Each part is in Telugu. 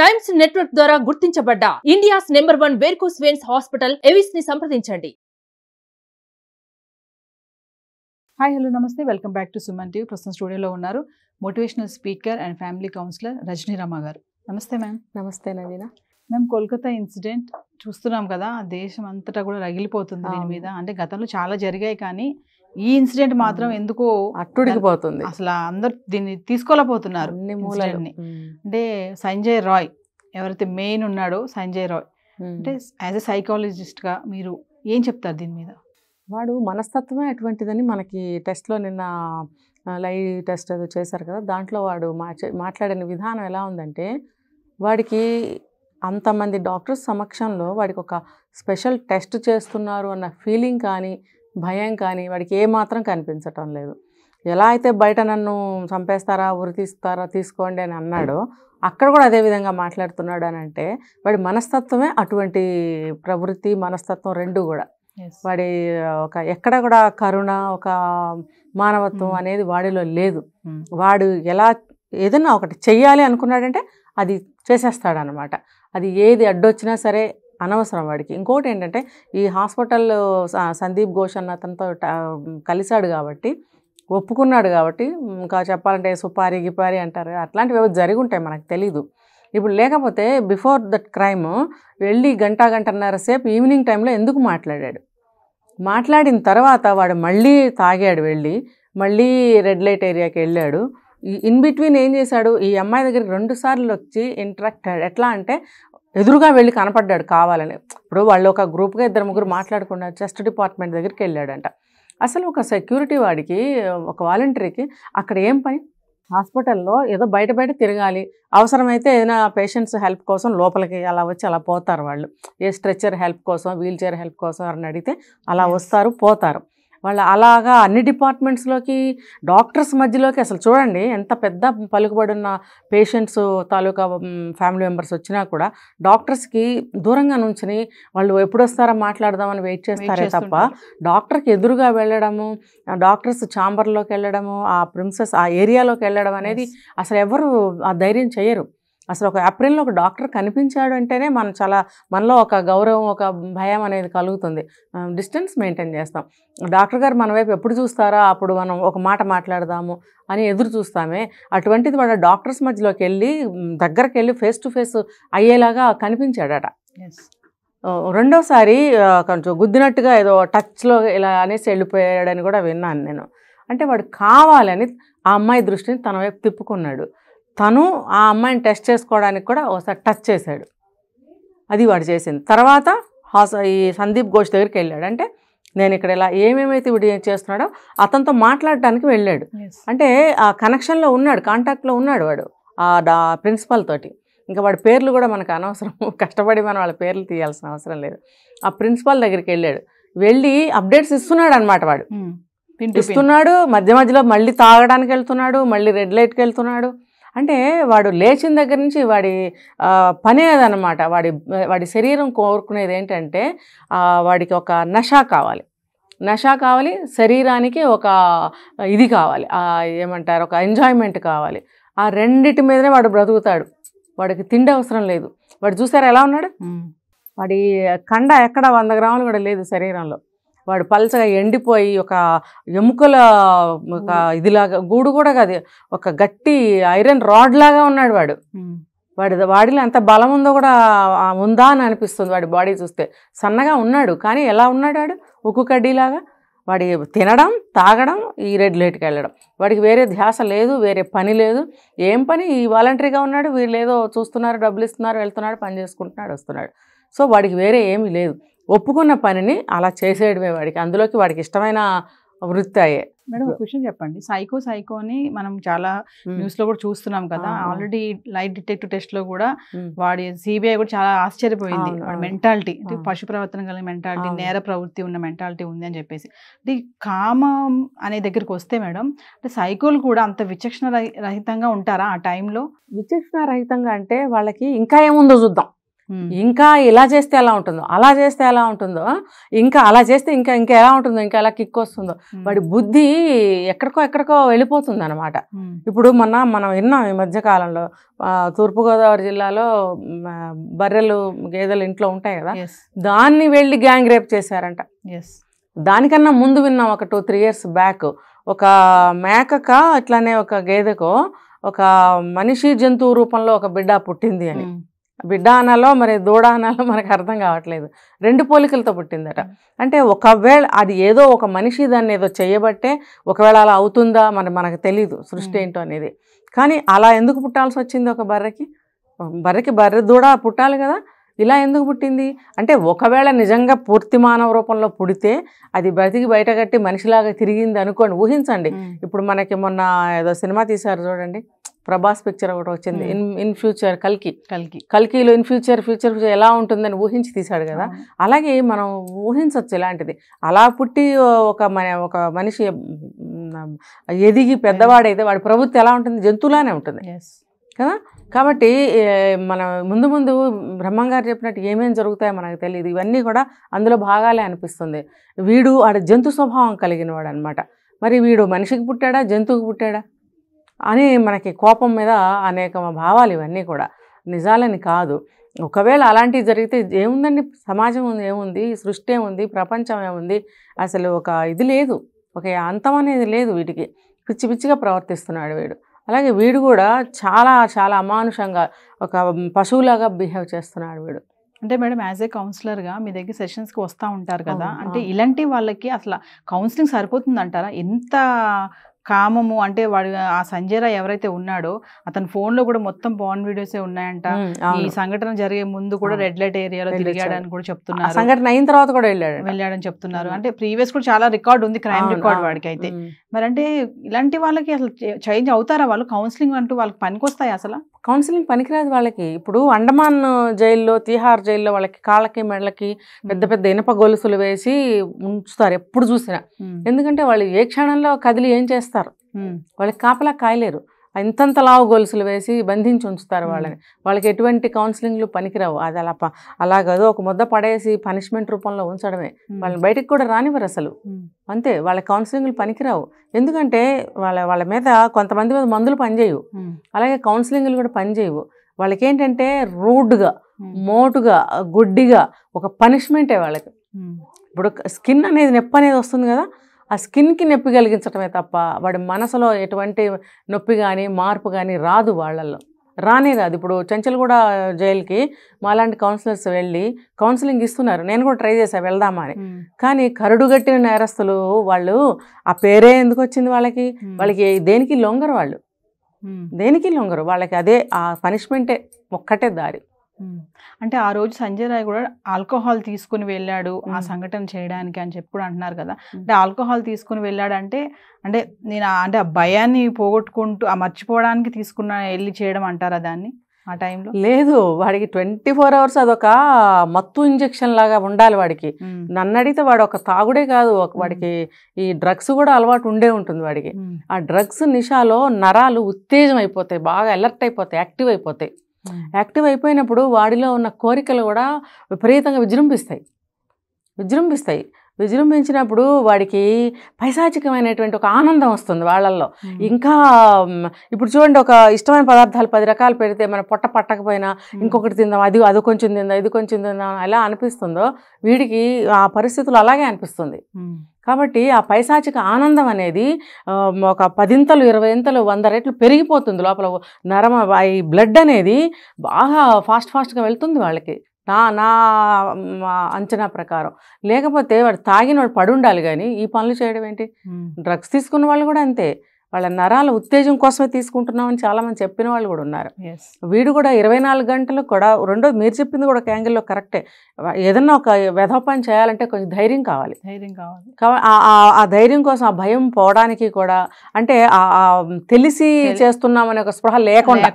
టైమ్స్ నెట్వర్క్ ద్వారా గుర్తించబడ్డ India's number one varicose veins hospital Avis ని సంప్రదించండి హాయ్ హలో నమస్తే welcome back to Suman TV ప్రస్తుతం స్టూడియోలో ఉన్నారు motivational speaker and family counsellor Rajanirama గారు నమస్తే మ్యామ్ నమస్తే నవీన మ్యామ్ కోల్కతా ఇన్సిడెంట్ చూస్తున్నాం కదా దేశం అంతటా కూడా రగిలిపోతుంది దీని మీద అంటే గతంలో చాలా జరిగాయి కానీ ఈ ఇన్సిడెంట్ మాత్రం ఎందుకో అట్టుడికిపోతుంది అసలు అందరు దీన్ని తీసుకోలేకపోతున్నారు అంటే సంజయ్ రాయ్ ఎవరైతే మెయిన్ ఉన్నాడో సంజయ్ రాయ్ అంటే యాజ్ ఎ సైకాలజిస్ట్గా మీరు ఏం చెప్తారు దీని మీద వాడు మనస్తత్వమే అటువంటిదని మనకి టెస్ట్లో నిన్న లైవ్ టెస్ట్ ఏదో చేశారు కదా దాంట్లో వాడు మాట్లాడిన విధానం ఎలా ఉందంటే వాడికి అంతమంది డాక్టర్స్ సమక్షంలో వాడికి ఒక స్పెషల్ టెస్ట్ చేస్తున్నారు అన్న ఫీలింగ్ కానీ భయం కానీ వాడికి ఏమాత్రం కనిపించటం లేదు ఎలా అయితే బయట నన్ను చంపేస్తారా ఉరి తీస్తారా తీసుకోండి అని అన్నాడో అక్కడ కూడా అదే విధంగా మాట్లాడుతున్నాడు అని అంటే వాడి మనస్తత్వమే అటువంటి ప్రవృత్తి మనస్తత్వం రెండు కూడా వాడి ఒక ఎక్కడ కూడా కరుణ ఒక మానవత్వం hmm. అనేది వాడిలో లేదు hmm. వాడు ఎలా ఏదన్నా ఒకటి చెయ్యాలి అనుకున్నాడంటే అది చేసేస్తాడనమాట అది ఏది అడ్డొచ్చినా సరే అనవసరం వాడికి ఇంకోటి ఏంటంటే ఈ హాస్పిటల్ సందీప్ ఘోష్ అన్న అతనితో కలిశాడు కాబట్టి ఒప్పుకున్నాడు కాబట్టి ఇంకా చెప్పాలంటే సుపారి గిపారి అంటారు అట్లాంటివి జరిగి ఉంటాయి మనకు తెలీదు ఇప్పుడు లేకపోతే బిఫోర్ దట్ క్రైమ్ వెళ్ళి గంట గంటన్నర సేపు ఈవినింగ్ టైంలో ఎందుకు మాట్లాడాడు మాట్లాడిన తర్వాత వాడు మళ్ళీ తాగాడు వెళ్ళి మళ్ళీ రెడ్ లైట్ ఏరియాకి వెళ్ళాడు ఇన్ బిట్వీన్ ఏం చేశాడు ఈ అమ్మాయి దగ్గరికి రెండు సార్లు వచ్చి ఇంట్రాక్ట్ అయ్యాడు ఎట్లా అంటే ఎదురుగా వెళ్ళి కనపడ్డాడు కావాలని ఇప్పుడు వాళ్ళు ఒక గ్రూప్గా ఇద్దరు ముగ్గురు మాట్లాడుకున్నారు చెస్ట్ డిపార్ట్మెంట్ దగ్గరికి వెళ్ళాడంట అసలు ఒక సెక్యూరిటీ వాడికి ఒక వాలంటీర్కి అక్కడ ఏం పని హాస్పిటల్లో ఏదో బయట బయట తిరగాలి అవసరమైతే ఏదైనా పేషెంట్స్ హెల్ప్ కోసం లోపలికి అలా వచ్చి అలా పోతారు వాళ్ళు ఏ స్ట్రెచ్చర్ హెల్ప్ కోసం వీల్ చైర్ హెల్ప్ కోసం అని అడిగితే అలా వస్తారు పోతారు వాళ్ళు అలాగా అన్ని డిపార్ట్మెంట్స్లోకి డాక్టర్స్ మధ్యలోకి అసలు చూడండి ఎంత పెద్ద పలుకుబడున్న పేషెంట్స్ తాలూకా ఫ్యామిలీ మెంబర్స్ వచ్చినా కూడా డాక్టర్స్కి దూరంగా నుంచుని వాళ్ళు ఎప్పుడు వస్తారో మాట్లాడదామని వెయిట్ చేస్తారే తప్ప డాక్టర్కి ఎదురుగా వెళ్ళడము డాక్టర్స్ ఛాంబర్లోకి వెళ్ళడము ఆ ప్రిన్సెస్ ఆ ఏరియాలోకి వెళ్ళడం అనేది అసలు ఎవరు ఆ ధైర్యం చేయరు అసలు ఒక ఏప్రిల్లో ఒక డాక్టర్ కనిపించాడు అంటేనే మనం చాలా మనలో ఒక గౌరవం ఒక భయం అనేది కలుగుతుంది డిస్టెన్స్ మెయింటైన్ చేస్తాం డాక్టర్ గారు మన వైపు ఎప్పుడు చూస్తారా అప్పుడు మనం ఒక మాట మాట్లాడదాము అని ఎదురు చూస్తామే అటువంటిది వాడు డాక్టర్స్ మధ్యలోకి వెళ్ళి దగ్గరికి వెళ్ళి ఫేస్ టు ఫేస్ అయ్యేలాగా కనిపించాడట రెండోసారి కొంచెం గుద్దినట్టుగా ఏదో టచ్లో ఇలా అనేసి వెళ్ళిపోయాడని కూడా విన్నాను నేను అంటే వాడు కావాలని ఆ అమ్మాయి దృష్టిని తన వైపు తిప్పుకున్నాడు తను ఆ అమ్మాయిని టెస్ట్ చేసుకోవడానికి కూడా ఒకసారి టచ్ చేశాడు అది వాడు చేసింది తర్వాత హాస్ ఈ సందీప్ ఘోష్ దగ్గరికి వెళ్ళాడు అంటే నేను ఇక్కడ ఇలా ఏమేమైతే వీడు ఏం చేస్తున్నాడో అతనితో మాట్లాడడానికి వెళ్ళాడు అంటే ఆ కనెక్షన్లో ఉన్నాడు కాంటాక్ట్లో ఉన్నాడు వాడు ఆ ప్రిన్సిపల్ తోటి ఇంకా వాడి పేర్లు కూడా మనకు అనవసరం కష్టపడి మనం వాళ్ళ పేర్లు తీయాల్సిన అవసరం లేదు ఆ ప్రిన్సిపాల్ దగ్గరికి వెళ్ళాడు వెళ్ళి అప్డేట్స్ ఇస్తున్నాడు అనమాట వాడు hmm. ఇస్తున్నాడు మధ్య మధ్యలో మళ్ళీ తాగడానికి వెళ్తున్నాడు మళ్ళీ రెడ్ లైట్కి వెళ్తున్నాడు అంటే వాడు లేచిన దగ్గర నుంచి వాడి పని అదనమాట వాడి వాడి శరీరం కోరుకునేది ఏంటంటే వాడికి ఒక నష కావాలి నష కావాలి శరీరానికి ఒక ఇది కావాలి ఏమంటారు ఒక ఎంజాయ్మెంట్ కావాలి ఆ రెండిటి మీదనే వాడు బ్రతుకుతాడు వాడికి తిండి అవసరం లేదు వాడు చూసారా ఎలా ఉన్నాడు వాడి కండ ఎక్కడ వంద గ్రాములు కూడా లేదు శరీరంలో వాడు పలచగా ఎండిపోయి ఒక ఎముకల ఒక ఇదిలాగా గూడు కూడా కాదు ఒక గట్టి ఐరన్ రాడ్ లాగా ఉన్నాడు వాడు వాడి వాడిలో ఎంత బలం ఉందో కూడా ఉందా అని అనిపిస్తుంది వాడి బాడీ చూస్తే సన్నగా ఉన్నాడు కానీ ఎలా ఉన్నాడు వాడు ఉక్కు కడ్డీలాగా వాడి తినడం తాగడం ఈ రెడ్ లైట్కి వెళ్ళడం వాడికి వేరే ధ్యాస లేదు వేరే పని లేదు ఏం పని ఈ వాలంటరీగా ఉన్నాడు వీళ్ళు ఏదో చూస్తున్నారు డబ్బులు ఇస్తున్నారు వెళ్తున్నాడు పని చేసుకుంటున్నాడు వస్తున్నాడు సో వాడికి వేరే ఏమీ లేదు ఒప్పుకున్న పనిని అలా చేసేయడమే వాడికి అందులోకి వాడికి ఇష్టమైన వృత్తి అయ్యే మేడం క్వశ్చన్ చెప్పండి సైకో సైకో అని మనం చాలా న్యూస్ లో కూడా చూస్తున్నాం కదా ఆల్రెడీ లైట్ డిటెక్టివ్ టెస్ట్ లో కూడా వాడి సిబిఐ కూడా చాలా ఆశ్చర్యపోయింది వాడి మెంటాలిటీ అంటే పశు ప్రవర్తన కలిగిన మెంటాలిటీ నేర ప్రవృత్తి ఉన్న మెంటాలిటీ ఉంది అని చెప్పేసి అంటే కామం అనే దగ్గరికి వస్తే మేడం అంటే సైకోలు కూడా అంత విచక్షణ రహితంగా ఉంటారా ఆ టైంలో విచక్షణ రహితంగా అంటే వాళ్ళకి ఇంకా ఏముందో చూద్దాం ఇంకా ఇలా చేస్తే ఎలా ఉంటుందో అలా చేస్తే ఎలా ఉంటుందో ఇంకా అలా చేస్తే ఇంకా ఇంకా ఎలా ఉంటుందో ఇంకా ఎలా కిక్ వస్తుందో వాడి బుద్ధి ఎక్కడికో ఎక్కడికో వెళ్ళిపోతుంది అనమాట ఇప్పుడు మొన్న మనం విన్నాం ఈ మధ్యకాలంలో తూర్పుగోదావరి జిల్లాలో బర్రెలు గేదెలు ఇంట్లో ఉంటాయి కదా దాన్ని వెళ్ళి గ్యాంగ్ రేప్ చేశారంట దానికన్నా ముందు విన్నాం ఒక టూ త్రీ ఇయర్స్ బ్యాక్ ఒక మేకక అట్లానే ఒక గేదెకో ఒక మనిషి జంతువు రూపంలో ఒక బిడ్డ పుట్టింది అని బిడ్డ అనాలో మరి దూడ అనాలో మనకు అర్థం కావట్లేదు రెండు పోలికలతో పుట్టిందట అంటే ఒకవేళ అది ఏదో ఒక మనిషి దాన్ని ఏదో చేయబట్టే ఒకవేళ అలా అవుతుందా మరి మనకు తెలీదు సృష్టి ఏంటో అనేది కానీ అలా ఎందుకు పుట్టాల్సి వచ్చింది ఒక బర్రెకి బర్రెకి బర్రె దూడ పుట్టాలి కదా ఇలా ఎందుకు పుట్టింది అంటే ఒకవేళ నిజంగా పూర్తి మానవ రూపంలో పుడితే అది బ్రతికి బయటగట్టి మనిషిలాగా తిరిగింది అనుకోండి ఊహించండి ఇప్పుడు మనకి మొన్న ఏదో సినిమా తీశారు చూడండి ప్రభాస్ పిక్చర్ ఒకటి వచ్చింది ఇన్ ఇన్ ఫ్యూచర్ కల్కి కల్కి కల్కిలో ఇన్ ఫ్యూచర్ ఫ్యూచర్ ఫ్యూచర్ ఎలా ఉంటుందని ఊహించి తీశాడు కదా hmm. అలాగే మనం ఊహించవచ్చు ఇలాంటిది అలా పుట్టి ఒక మన ఒక మనిషి ఎదిగి పెద్దవాడైతే వాడి ప్రభుత్వం ఎలా ఉంటుంది జంతువులానే ఉంటుంది కదా కాబట్టి మన ముందు ముందు బ్రహ్మంగారు చెప్పినట్టు ఏమేమి జరుగుతాయో మనకు తెలియదు ఇవన్నీ కూడా అందులో భాగాలే అనిపిస్తుంది వీడు ఆడ జంతు స్వభావం కలిగిన వాడు అనమాట మరి వీడు మనిషికి పుట్టాడా జంతువుకి పుట్టాడా అని మనకి కోపం మీద అనేక భావాలు ఇవన్నీ కూడా నిజాలని కాదు ఒకవేళ అలాంటివి జరిగితే ఏముందండి సమాజం ఉంది ఏముంది సృష్టి ఏముంది ప్రపంచం ఏముంది అసలు ఒక ఇది లేదు ఒక అంతం అనేది లేదు వీటికి పిచ్చి పిచ్చిగా ప్రవర్తిస్తున్నాడు వీడు అలాగే వీడు కూడా చాలా చాలా అమానుషంగా ఒక పశువులాగా బిహేవ్ చేస్తున్నాడు వీడు అంటే మేడం యాజ్ ఏ కౌన్సిలర్గా మీ దగ్గర సెషన్స్కి వస్తూ ఉంటారు కదా అంటే ఇలాంటి వాళ్ళకి అసలు కౌన్సిలింగ్ సరిపోతుంది అంటారా ఎంత కామము అంటే వాడు ఆ సంజయ్ ఎవరైతే ఉన్నాడో అతని ఫోన్ లో కూడా మొత్తం బాండ్ వీడియోసే ఉన్నాయంట ఈ సంఘటన జరిగే ముందు కూడా రెడ్ లైట్ ఏరియాలో తిరిగాడని కూడా చెప్తున్నారు సంఘటన అయిన తర్వాత కూడా వెళ్ళాడు వెళ్ళాడని చెప్తున్నారు అంటే ప్రీవియస్ కూడా చాలా రికార్డు ఉంది క్రైమ్ రికార్డ్ వాడికి అయితే మరి అంటే ఇలాంటి వాళ్ళకి అసలు చేంజ్ అవుతారా వాళ్ళు కౌన్సిలింగ్ అంటూ వాళ్ళకి పనికొస్తాయి అసలు కౌన్సిలింగ్ పనికిరాదు వాళ్ళకి ఇప్పుడు అండమాన్ జైల్లో తీహార్ జైల్లో వాళ్ళకి కాళ్ళకి మెడలకి పెద్ద పెద్ద ఇనప గొలుసులు వేసి ఉంచుతారు ఎప్పుడు చూసినా ఎందుకంటే వాళ్ళు ఏ క్షణంలో కదిలి ఏం చేస్తారు బంధిస్తారు వాళ్ళకి కాపలా కాయలేరు ఇంతంత లావు గొలుసులు వేసి బంధించి ఉంచుతారు వాళ్ళని వాళ్ళకి ఎటువంటి కౌన్సిలింగ్లు పనికిరావు అది అలా అలాగదో ఒక ముద్ద పడేసి పనిష్మెంట్ రూపంలో ఉంచడమే వాళ్ళని బయటకు కూడా రానివ్వరు అసలు అంతే వాళ్ళ కౌన్సిలింగ్లు పనికిరావు ఎందుకంటే వాళ్ళ వాళ్ళ మీద కొంతమంది మీద మందులు పనిచేయవు అలాగే కౌన్సిలింగ్లు కూడా పనిచేయవు వాళ్ళకి ఏంటంటే రూడ్గా మోటుగా గుడ్డిగా ఒక పనిష్మెంటే వాళ్ళకి ఇప్పుడు స్కిన్ అనేది నెప్పు అనేది వస్తుంది కదా ఆ స్కిన్కి నొప్పి కలిగించడమే తప్ప వాడి మనసులో ఎటువంటి నొప్పి కానీ మార్పు కానీ రాదు వాళ్ళల్లో రానే కాదు ఇప్పుడు చెంచల్ కూడా జైలుకి మాలాంటి కౌన్సిలర్స్ వెళ్ళి కౌన్సిలింగ్ ఇస్తున్నారు నేను కూడా ట్రై చేశాను వెళ్దామా అని కానీ కట్టిన నేరస్తులు వాళ్ళు ఆ పేరే ఎందుకు వచ్చింది వాళ్ళకి వాళ్ళకి దేనికి లొంగరు వాళ్ళు దేనికి లొంగరు వాళ్ళకి అదే ఆ పనిష్మెంటే ఒక్కటే దారి అంటే ఆ రోజు సంజయ్ రాయ్ కూడా ఆల్కహాల్ తీసుకుని వెళ్ళాడు ఆ సంఘటన చేయడానికి అని చెప్పి కూడా అంటున్నారు కదా అంటే ఆల్కహాల్ తీసుకుని వెళ్ళాడంటే అంటే నేను అంటే ఆ భయాన్ని పోగొట్టుకుంటూ ఆ మర్చిపోవడానికి తీసుకున్న వెళ్ళి చేయడం అంటారా దాన్ని ఆ టైంలో లేదు వాడికి ట్వంటీ ఫోర్ అవర్స్ అదొక మత్తు ఇంజెక్షన్ లాగా ఉండాలి వాడికి నన్ను అడిగితే వాడు ఒక తాగుడే కాదు వాడికి ఈ డ్రగ్స్ కూడా అలవాటు ఉండే ఉంటుంది వాడికి ఆ డ్రగ్స్ నిషాలో నరాలు ఉత్తేజం అయిపోతాయి బాగా అలర్ట్ అయిపోతాయి యాక్టివ్ అయిపోతాయి యాక్టివ్ అయిపోయినప్పుడు వాడిలో ఉన్న కోరికలు కూడా విపరీతంగా విజృంభిస్తాయి విజృంభిస్తాయి విజృంభించినప్పుడు వాడికి పైశాచికమైనటువంటి ఒక ఆనందం వస్తుంది వాళ్ళల్లో ఇంకా ఇప్పుడు చూడండి ఒక ఇష్టమైన పదార్థాలు పది రకాలు పెడితే మన పొట్ట పట్టకపోయినా ఇంకొకటి తిందాం అది అది కొంచెం తిందాం ఇది కొంచెం తిందాం ఎలా అనిపిస్తుందో వీడికి ఆ పరిస్థితులు అలాగే అనిపిస్తుంది కాబట్టి ఆ పైశాచిక ఆనందం అనేది ఒక పదింతలు ఇరవై ఇంతలు వంద రెట్లు పెరిగిపోతుంది లోపల నరమ ఈ బ్లడ్ అనేది బాగా ఫాస్ట్ ఫాస్ట్గా వెళ్తుంది వాళ్ళకి నా నా అంచనా ప్రకారం లేకపోతే వాడు తాగిన వాడు పడుండాలి కానీ ఈ పనులు చేయడం ఏంటి డ్రగ్స్ తీసుకున్న వాళ్ళు కూడా అంతే వాళ్ళ నరాల ఉత్తేజం కోసమే తీసుకుంటున్నామని చాలామంది చెప్పిన వాళ్ళు కూడా ఉన్నారు వీడు కూడా ఇరవై నాలుగు గంటలు కూడా రెండో మీరు చెప్పింది కూడా ఒక యాంగిల్లో కరెక్టే ఏదన్నా ఒక వ్యధ పని చేయాలంటే కొంచెం ధైర్యం కావాలి ధైర్యం కావాలి ఆ ధైర్యం కోసం ఆ భయం పోవడానికి కూడా అంటే తెలిసి చేస్తున్నామనే ఒక స్పృహ లేకుండా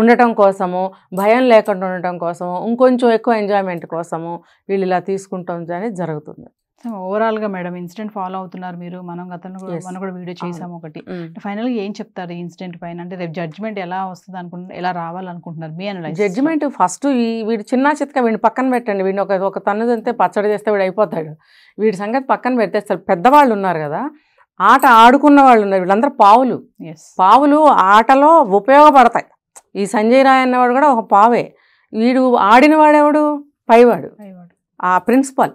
ఉండటం కోసము భయం లేకుండా ఉండటం కోసము ఇంకొంచెం ఎక్కువ ఎంజాయ్మెంట్ కోసము వీళ్ళు ఇలా తీసుకుంటాం అనేది జరుగుతుంది ఓవరాల్గా మేడం ఇన్సిడెంట్ ఫాలో అవుతున్నారు మీరు మనం గతంలో కూడా మనం కూడా వీడియో చేసాము ఒకటి ఫైనల్గా ఏం చెప్తారు ఇన్సిడెంట్ పైన అంటే రేపు జడ్జ్మెంట్ ఎలా వస్తుంది అనుకుంటున్నారు ఎలా రావాలనుకుంటున్నారు మీ అనలైజ్ జడ్జ్మెంట్ ఫస్ట్ వీడు చిన్న చిత్తక వీడిని పక్కన పెట్టండి వీడిని ఒక ఒక తన్ను తింటే పచ్చడి చేస్తే వీడు అయిపోతాడు వీడి సంగతి పక్కన పెడితే అసలు పెద్దవాళ్ళు ఉన్నారు కదా ఆట ఆడుకున్న వాళ్ళు ఉన్నారు వీళ్ళందరూ పావులు పావులు ఆటలో ఉపయోగపడతాయి ఈ సంజయ్ రాయ్ అన్నవాడు కూడా ఒక పావే వీడు ఆడినవాడెవడు పైవాడు ఆ ప్రిన్సిపల్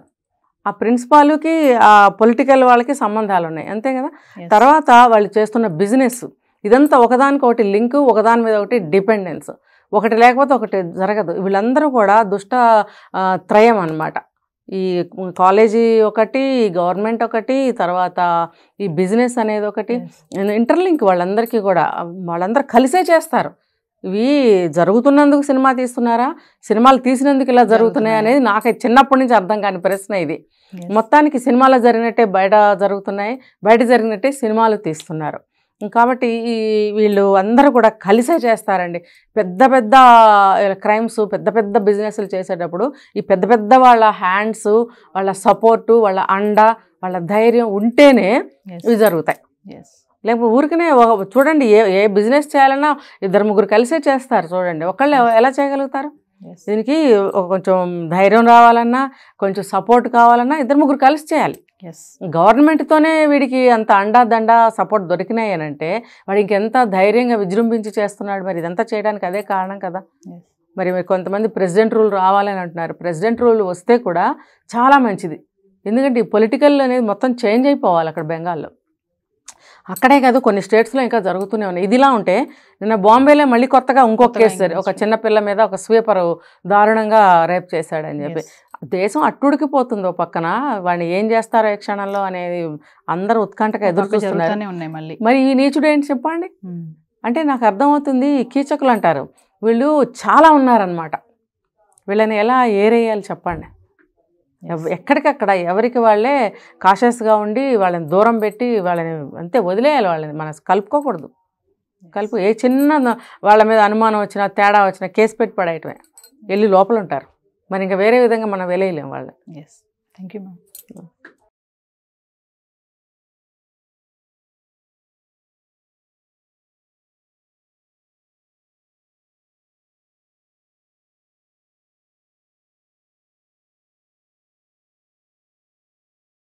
ఆ ప్రిన్సిపాల్కి ఆ పొలిటికల్ వాళ్ళకి సంబంధాలు ఉన్నాయి అంతే కదా తర్వాత వాళ్ళు చేస్తున్న బిజినెస్ ఇదంతా ఒకదానికొకటి లింక్ ఒకదాని మీద ఒకటి డిపెండెన్స్ ఒకటి లేకపోతే ఒకటి జరగదు వీళ్ళందరూ కూడా దుష్ట త్రయం అనమాట ఈ కాలేజీ ఒకటి గవర్నమెంట్ ఒకటి తర్వాత ఈ బిజినెస్ అనేది ఒకటి ఇంటర్లింక్ వాళ్ళందరికీ కూడా వాళ్ళందరూ కలిసే చేస్తారు ఇవి జరుగుతున్నందుకు సినిమా తీస్తున్నారా సినిమాలు తీసినందుకు ఇలా జరుగుతున్నాయి అనేది నాకు చిన్నప్పటి నుంచి అర్థం కాని ప్రశ్న ఇది మొత్తానికి సినిమాలు జరిగినట్టే బయట జరుగుతున్నాయి బయట జరిగినట్టే సినిమాలు తీస్తున్నారు కాబట్టి ఈ వీళ్ళు అందరూ కూడా కలిసే చేస్తారండి పెద్ద పెద్ద క్రైమ్స్ పెద్ద పెద్ద బిజినెస్లు చేసేటప్పుడు ఈ పెద్ద పెద్ద వాళ్ళ హ్యాండ్స్ వాళ్ళ సపోర్టు వాళ్ళ అండ వాళ్ళ ధైర్యం ఉంటేనే ఇవి జరుగుతాయి ఎస్ లేకపోతే ఊరికనే చూడండి ఏ ఏ బిజినెస్ చేయాలన్నా ఇద్దరు ముగ్గురు కలిసే చేస్తారు చూడండి ఒకళ్ళు ఎలా చేయగలుగుతారు దీనికి కొంచెం ధైర్యం రావాలన్నా కొంచెం సపోర్ట్ కావాలన్నా ఇద్దరు ముగ్గురు కలిసి చేయాలి గవర్నమెంట్తోనే వీడికి అంత అండా దండా సపోర్ట్ దొరికినాయి అని అంటే వాడు ఇంకెంత ధైర్యంగా విజృంభించి చేస్తున్నాడు మరి ఇదంతా చేయడానికి అదే కారణం కదా మరి కొంతమంది ప్రెసిడెంట్ రూల్ రావాలని అంటున్నారు ప్రెసిడెంట్ రూల్ వస్తే కూడా చాలా మంచిది ఎందుకంటే ఈ పొలిటికల్ అనేది మొత్తం చేంజ్ అయిపోవాలి అక్కడ బెంగాల్లో అక్కడే కాదు కొన్ని స్టేట్స్లో ఇంకా జరుగుతూనే ఉన్నాయి ఇదిలా ఉంటే నిన్న బాంబేలో మళ్ళీ కొత్తగా ఇంకొక కేసు ఒక చిన్న పిల్ల మీద ఒక స్వీపర్ దారుణంగా రేప్ చేశాడని చెప్పి దేశం అట్టుడికి పోతుంది ఓ పక్కన వాడిని ఏం చేస్తారో ఏ క్షణంలో అనేది అందరూ ఉత్కంఠగా ఎదురు చూస్తున్నారు మరి ఈ నీచుడు ఏంటి చెప్పండి అంటే నాకు అర్థమవుతుంది కీచకులు అంటారు వీళ్ళు చాలా ఉన్నారనమాట వీళ్ళని ఎలా ఏరేయాలి చెప్పండి ఎక్కడికక్కడ ఎవరికి వాళ్ళే కాషస్గా ఉండి వాళ్ళని దూరం పెట్టి వాళ్ళని అంతే వదిలేయాలి వాళ్ళని మనం కలుపుకోకూడదు కలుపు ఏ చిన్న వాళ్ళ మీద అనుమానం వచ్చినా తేడా వచ్చినా కేసు పెట్టి పడేయటమే mm. వెళ్ళి లోపల ఉంటారు మరి ఇంకా వేరే విధంగా మనం వెళ్ళేయలేము వాళ్ళని ఎస్ థ్యాంక్ యూ మ్యామ్